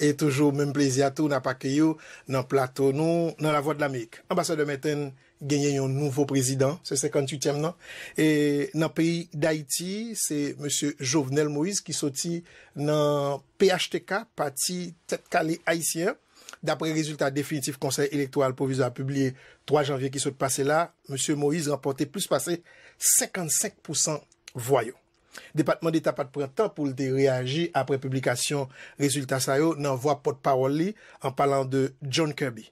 E toujou menm plezi atou nan pakeyo nan plato nou nan la vo de l'Amerik. Ambasade meten genye yon nouvo prezident, se 58e non? nan. E nan peyi d'Haïti, se M. Jovenel Moïse ki soti nan PHTK pati tet kale Haïtien. Dapre rezultat definitif konser elektoral pou vizou a publiye 3 janvye ki soti pase la, M. Moïse rapote plus pase 55% voyo. Depatman d'Etat pat prantan pou lde reagi apre publikasyon rezultat sa yo nan vwa pot paroli an palan de John Kirby.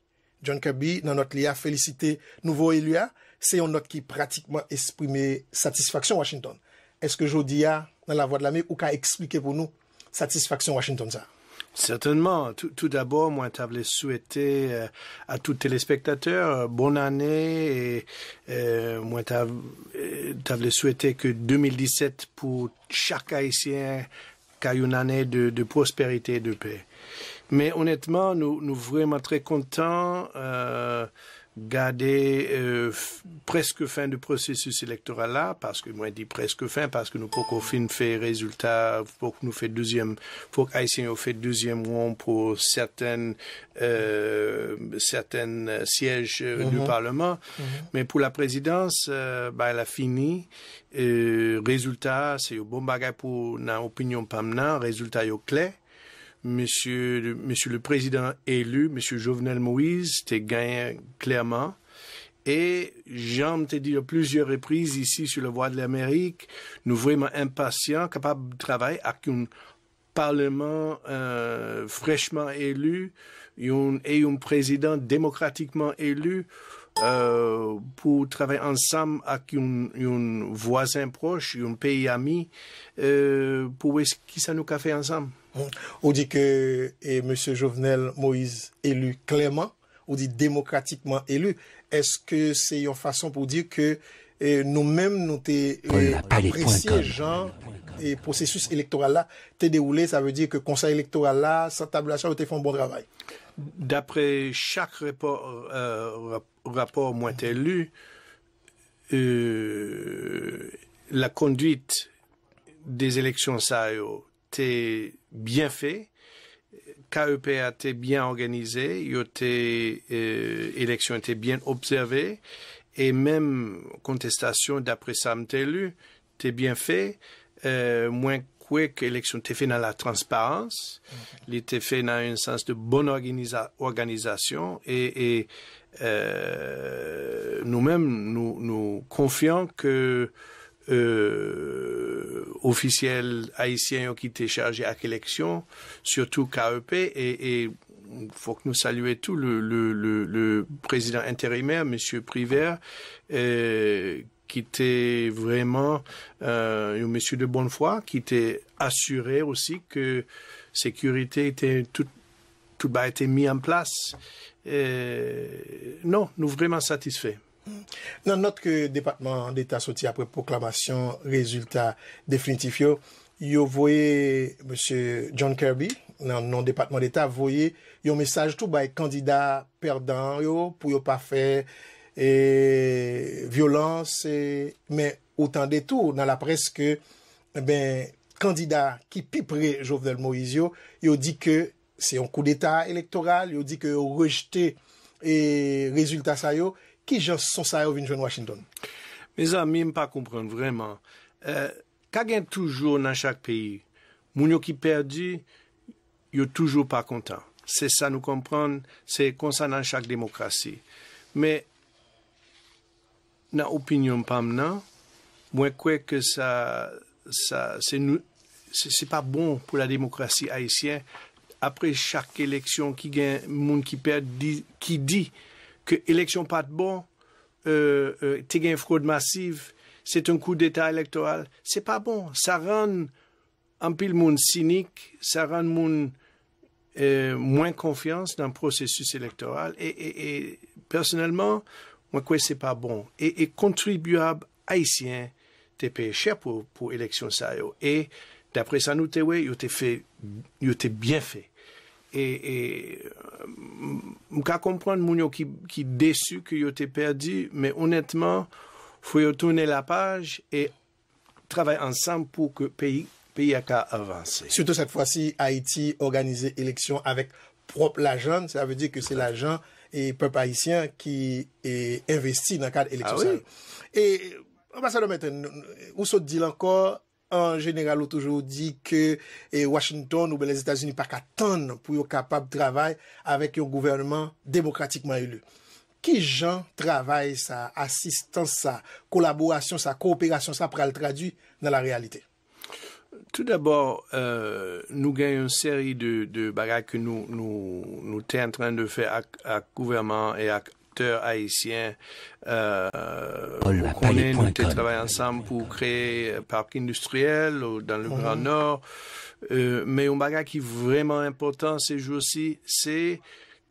John Kirby nan not li a felicite nouvo elu a, se yon not ki pratikman esprime satisfaksyon Washington. Eske jodi a nan la vwa de la mi ou ka eksplike pou nou satisfaksyon Washington sa a? Certainement. Tout, tout d'abord, moi, je souhaité euh, à tous téléspectateurs euh, bonne année et euh, moi, t'avais souhaité que 2017 pour chaque Haïtien ait une année de, de, prospérité et de paix. Mais honnêtement, nous, nous vraiment très contents. Euh, garder euh, presque fin du processus électoral là, parce que moi je dis presque fin, parce que nous pour faire fait résultat, pour que nous fait deuxième, pour au fait deuxième rond pour certaines euh, certaines sièges euh, du mhm. Parlement, mhm. mais pour la présidence, bah, elle a fini. résultat, c'est un bon bagage pour l'opinion pamna, résultat est clair Monsieur, le président élu, Monsieur Jovenel Moïse, t'es gagné clairement. Et Jean t'a dit à plusieurs reprises ici sur le voie de l'Amérique, nous vraiment impatients, capables de travailler avec un parlement euh, fraîchement élu et un, président démocratiquement élu euh, pour travailler ensemble avec un, voisin proche, un pays ami, euh, pour ce qui ça nous fait ensemble. Mm. On dit que M. Jovenel Moïse élu clairement, on dit démocratiquement élu. Est-ce que c'est une façon pour dire que nous-mêmes, nous apprécions gens et processus électoral là t'es déroulé, ça veut dire que conseil électoral là, sa a t'es fait un bon travail. D'après chaque rapport, euh, rapport moins élu, euh, la conduite des élections ça bien fait, KEP a été bien organisé, y était, euh, élection était bien observée, et même contestation d'après Sam Telu, était bien fait, euh, moins que l'élection était faite dans la transparence, il fait dans un sens de bonne organisation, et, et euh, nous-mêmes, nous, nous confions que euh, officiels haïtiens qui étaient chargés à l'élection, surtout KEP, et, et faut que nous saluions tout le, le, le, président intérimaire, Monsieur Privert, euh, qui était vraiment euh, un monsieur de bonne foi, qui était assuré aussi que sécurité était tout tout bas été mis en place. Euh, non, nous vraiment satisfaits. Nan notre depatman d'Etat soti apre proklamasyon rezultat definitif yo, yo voye monsye John Kirby nan non depatman d'Etat voye yo mesaj tou baye kandida perdant yo pou yo pa fe e, violans. E, men ou tan detou nan la preske, e kandida ki pi pre Jovdel Moizyo yo di ke se yon kou d'Etat elektoral, yo di ke yo rejte rezultat sa yo. Ki jòs son sa yo vin jòn Washington? Me zan, mi m pa kompran, vreman. Euh, ka gen toujou nan chak peyi, moun yo ki perdi, yo toujou pa kontan. Se sa nou kompran, se konsan nan chak demokrasi. Me, nan opinyon pa mnen, mwen kwe ke sa, se nou, se se pa bon pou la demokrasi haisyen, apre chak eleksyon ki gen, moun ki perdi, ki di demokrasi, Ke eleksyon pat bon, euh, euh, te gen fraude masiv, se ton kou deta elektoral, se pa bon. Sa ran ampil moun sinik, sa ran moun moun euh, mwen konfians nan prosesus elektoral. E personelman, mwen kwe se pa bon. E kontribuab haisyen te pe chèr pou eleksyon sa yo. E dapre sa nou te we, yo te fè, yo te bien fè. et, je comprendre euh, les gens qui, sont déçus qu'ils aient été perdus, mais honnêtement, faut tourner la page et travailler ensemble pour que le pays, pays a Surtout cette fois-ci, Haïti organisé élection avec propre l'agent. ça veut dire que c'est l'agent et peuple haïtien qui investit dans le cadre électoral. Ah oui? Et, euh, ambassadeur Meten, où se dit encore, en général, on toujours dit que eh, Washington ou les États-Unis pas qu'attendre pour être capable de travailler avec un gouvernement démocratiquement élu. Qui gens travaillent, sa assistance, sa collaboration, sa coopération, ça pour le traduire dans la réalité? Tout d'abord, euh, nous gagnons une série de, bagages que nous, nous, nous en train de faire avec le gouvernement et avec haïtien haïtiens. Euh, on est ensemble pour créer un euh, parc industriel dans le Grand mhm. Nord. Euh, mais un bagage qui est vraiment important ces jours-ci, c'est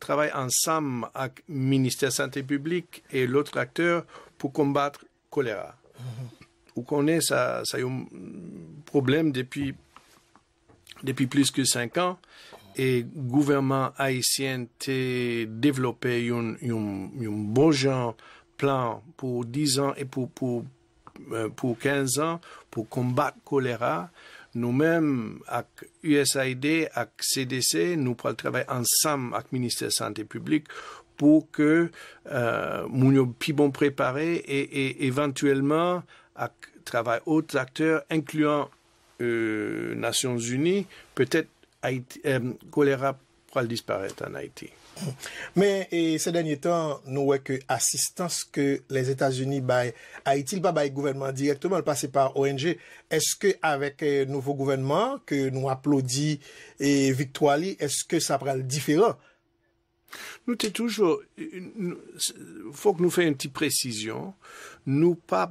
travailler ensemble avec ministère de la Santé publique et l'autre acteur pour combattre choléra. Mhm. On est ça, ça a eu un problème depuis, depuis plus que cinq ans. et gouvernement haïsien te développer yon bon genre plan pou 10 ans et pou 15 euh, ans pou kombat kolera, nou mèm ak USAID ak CDC, nou pral trabay ansam ak Ministèr Santé Publique pou ke euh, moun yo pi bon prépare et éventuellement e ak trabay out akteur inkluan euh, Nations Unies, pètèt Haïti, euh, choléra pourrait disparaître en Haïti. Mais ces derniers temps, nous voyons que l'assistance que les États-Unis baillent Haïti, pas le gouvernement directement, le passe par ONG. Est-ce que avec le euh, nouveau gouvernement que nous applaudit et victoire, est-ce que ça prend différent? Nous t'es toujours, euh, euh, faut que nous fassions une petite précision. Nous pas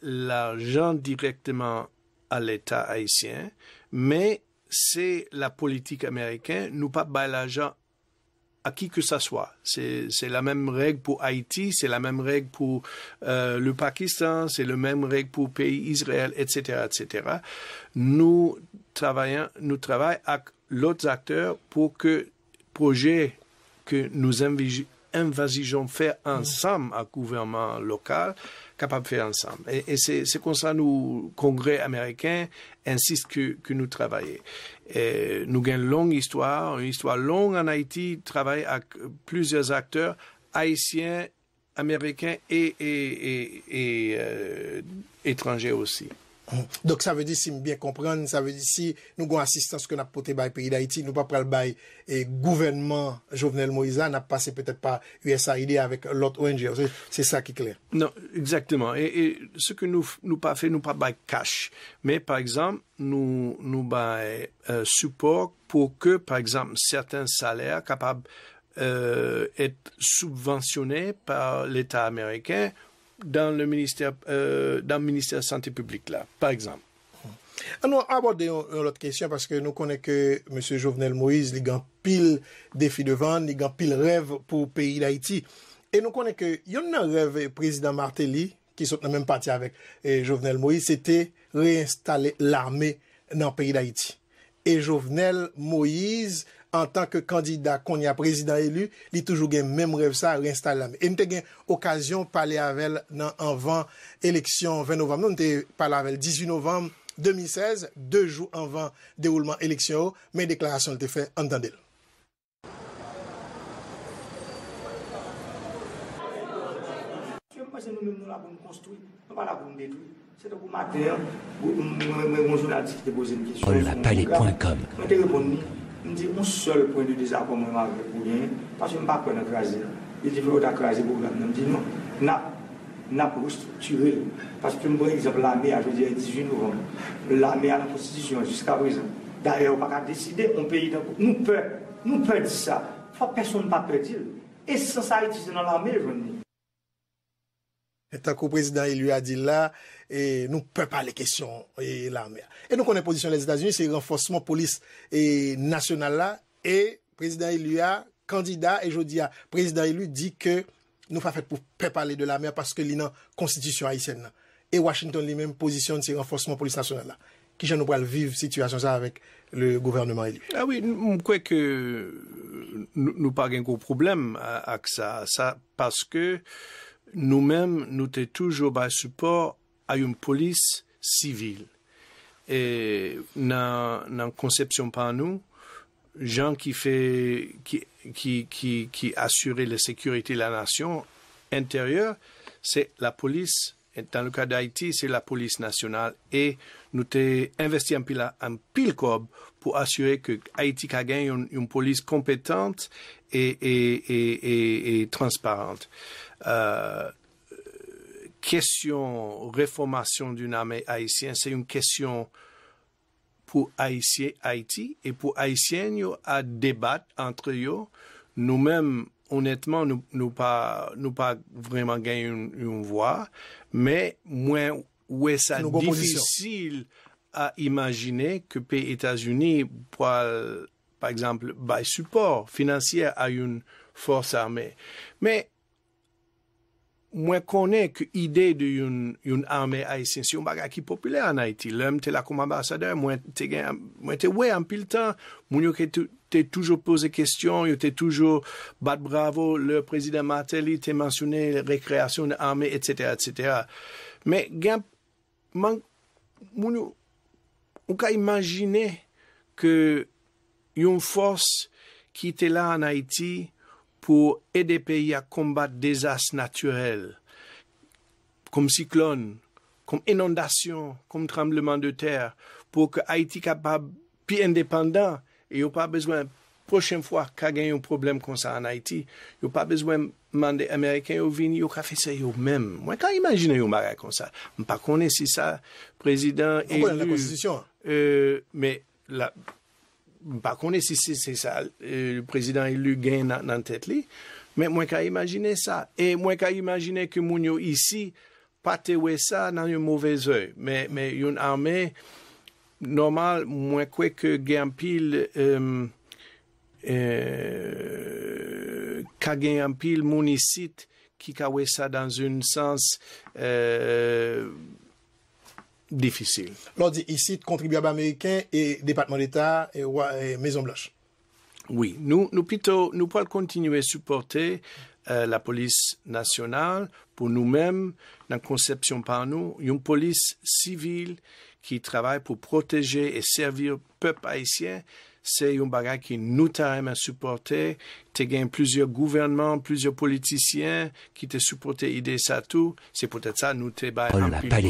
l'argent directement à l'État haïtien, mais c'est la politique américaine, nous pas bailler l'argent à qui que ça soit. C'est la même règle pour Haïti, c'est la même règle pour euh, le Pakistan, c'est la même règle pour pays Israël, etc., etc. Nous travaillons, nous avec l'autre acteur pour que projet que nous envisageons Invasions fait mm. ensemble un gouvernement local, capable de faire ensemble. Et, c'est comme ça nous, Congrès américain, insiste que, nous travaillons. nous avons une longue histoire, une histoire longue en Haïti, travaille avec plusieurs acteurs haïtiens, américains et, euh, étrangers aussi. Donk sa ve di si mbyen kompren, sa ve di si nou gwen asistans ke nap pote bay pe idayiti nou pa pral bay e gouvenman Jovenel Moïsa nap pase petet pa USAID avek lot ONG, se sa ki kler. Non, eksekteman, e se ke nou pa fe nou pa bay cash, me par exemple nou bay euh, support pou ke par exemple certain saler kapab et euh, subventione par l'Etat Ameriken dans le ministère, euh, dans le ministère de la Santé publique, là, par exemple. Alors, ah abordons une autre question parce que nous connaissons que M. Jovenel Moïse, il un pile défi devant, il a pile rêve pour le pays d'Haïti. Et nous connaissons que, il y a un rêve, président Martelly, qui sont dans même partie avec eh, Jovenel Moïse, c'était réinstaller l'armée dans le pays d'Haïti. Et Jovenel Moïse, en tanke kandida konya prezidant elu, li toujou gen menm revsa reinstal la me. E mte gen okasyon pale avel nan anvan eleksyon 20 novem. Non te pale avel 18 novem 2016, 2 jou anvan deroulement eleksyon ou, men deklarasyon lte fe, an dan del. PON LA PALE PON KOM PON LA PALE PON KOM Je dis, un seul point de désaccord, moi, avec vous, hein, parce que je ne pas qu'on a crasé. Il dit, vous avez crasé le programme. Je dis, non, n'a n'a pas restructuré. Parce que, par exemple, l'armée, je veux dire, 18 novembre, l'armée a la Constitution jusqu'à présent. D'ailleurs, on n'a pas décider, on pays Nous peut, nous peur dire ça. Faut personne ne peut dire. Et sans ça, utiliser dans l'armée, je dis. tako prezident elu a di la nou pe pale kesyon la mer e nou konen pozisyon les Etats-Unis se renfonseman polis nasyonal la e prezident elu a kandida e jodi a prezident elu di ke nou pa fet pou pe pale de la mer paske li nan konstitusyon haisen la e Washington li menm pozisyon se renfonseman polis nasyonal la ki jan nou pral vive situasyon sa avek le governman elu kweke nou pa gen kou problem ak sa paske nous-mêmes, nous sommes toujours bas support à une police civile. Et dans la conception par nous, gens qui fait, la sécurité de la nation intérieure, c'est la police dans le cas d'Haïti, c'est la police nationale et nous avons investi en pile, en pile pour assurer que Haïti a gagné une, police compétente et, et, et, et transparente. Euh, question réformation d'une armée haïtienne, c'est une question pour Haïtien, Haïti et pour Haïtiens à débattre entre eux. Nous-mêmes, honetman nou pa vreman gen yon vwa, men mwen wè sa divisil a imajine ke pe Etasuni, pa ekzamp, bay suport finansye a yon force arme. Men mwen konen ke ide de yon arme a esensyon bag aki popüler an Haiti. Lem te la koum ambasade, mwen te wè an pil tan, mwen yo ke tou, t'es toujours posé question, il t'es toujours bat bravo, le président Martelly t'a mentionné, la récréation de l'armée, etc., etc. Mais, on, peut imaginer que y a une force qui était là en Haïti pour aider pays à combattre des désastres naturels, comme cyclones, comme inondations, comme tremblement de terre, pour que Haïti capable, puis indépendant, Yo pa bezwen, prochen fwa ka gen yon problem kon sa an Haiti, yo pa bezwen mande Ameriken yo vin, yo ka fese yo men. Mwen ka imagine yo maga kon sa. Mpa kone si sa, prezident... Foko la konstitusyon. Euh, Mpa kone si si sa, euh, prezident elu gen nan tet li, men mwen ka imagine sa. E mwen ka imagine ke moun yo isi, patewe sa nan yon mouvez e. Men yon arme... Normal, mwen kwe ke gen yon e, pil moun isit ki ka we sa dan zoun sens e, difisil. Lodi, isit kontribuyab Ameriken e Departement d'Etat e, e Maison Blanche. Oui, nou pito nou po al kontinuye suporte la polis nasyonal pou nou men nan konsepsyon pan nou yon polis sivil qui travaille pour protéger et servir le peuple haïtien, c'est un bagage qui nous t'aime à supporter. Tu gagné plusieurs gouvernements, plusieurs politiciens qui te supporté idée ça tout. C'est peut-être ça, nous te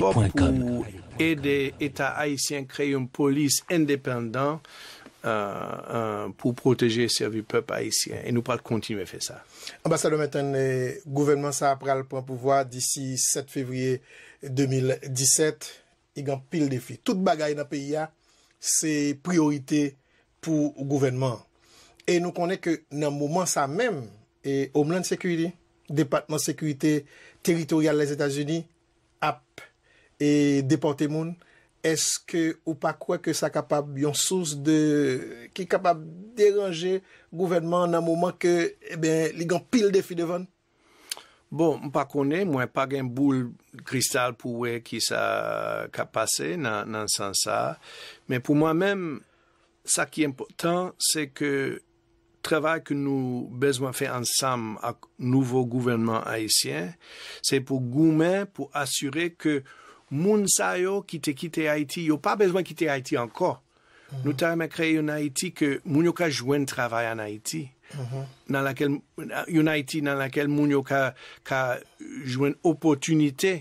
pour com. aider l'État haïtien à créer une police indépendante euh, euh, pour protéger et servir le peuple haïtien. Et nous pas continuer à faire ça. Ambassadeur maintenant, le gouvernement ça après le point pouvoir d'ici 7 février 2017. Igan pil defi. Tout bagay nan peyi ya, se priorite pou gouvenman. E nou konen ke nan mouman sa menm, e omlen sekwiti, depatman sekwiti teritorial les Etats-Unis, ap, e depante moun, eske ou pa kwe ke sa kapab yon sous de, ki kapab deranje gouvenman nan mouman ke, e eh ben, ligan pil defi devan. Bon, mpa kone, mwen pa gen boul kristal pou we ki sa kapase nan san sa. Men pou mwen men, sa ki impotant se ke travay ke nou bezman fe ansam ak nouvo gouvernman Haitien, se pou goumen pou asyre ke moun sa yo ki te kite Haiti, yo pa bezman kite Haiti anko. Mm-hmm. Nou ta reme kreye yon Haiti ke moun yo ka jwen travay an Haiti yon mm-hmm. Haiti nan lakel moun yo ka jwen opotunite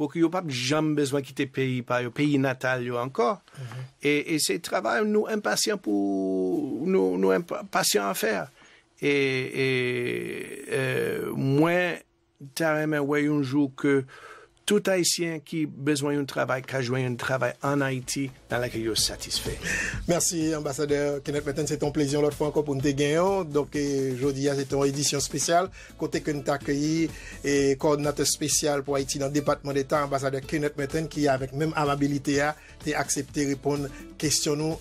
pou ki yo pap jam bezwa ki te peyi peyi natal yo ankor mm-hmm. e, e se travay nou empasyan pou nou empasyan a fer e, e, e mwen ta reme wey yon jou ke tout Haïtien qui a besoin d'un travail, qui a joué un travail en Haïti, dans l'accueil, il satisfait. Merci, ambassadeur Kenneth Metten. C'est un plaisir l'autre fois encore pour nous gagner. Donc, aujourd'hui, c'est une édition spéciale. Côté que nous t'accueillons, et coordinateur spécial pour Haïti dans le département d'État, ambassadeur Kenneth Metten, qui, avec même amabilité, a accepté répondre à questions.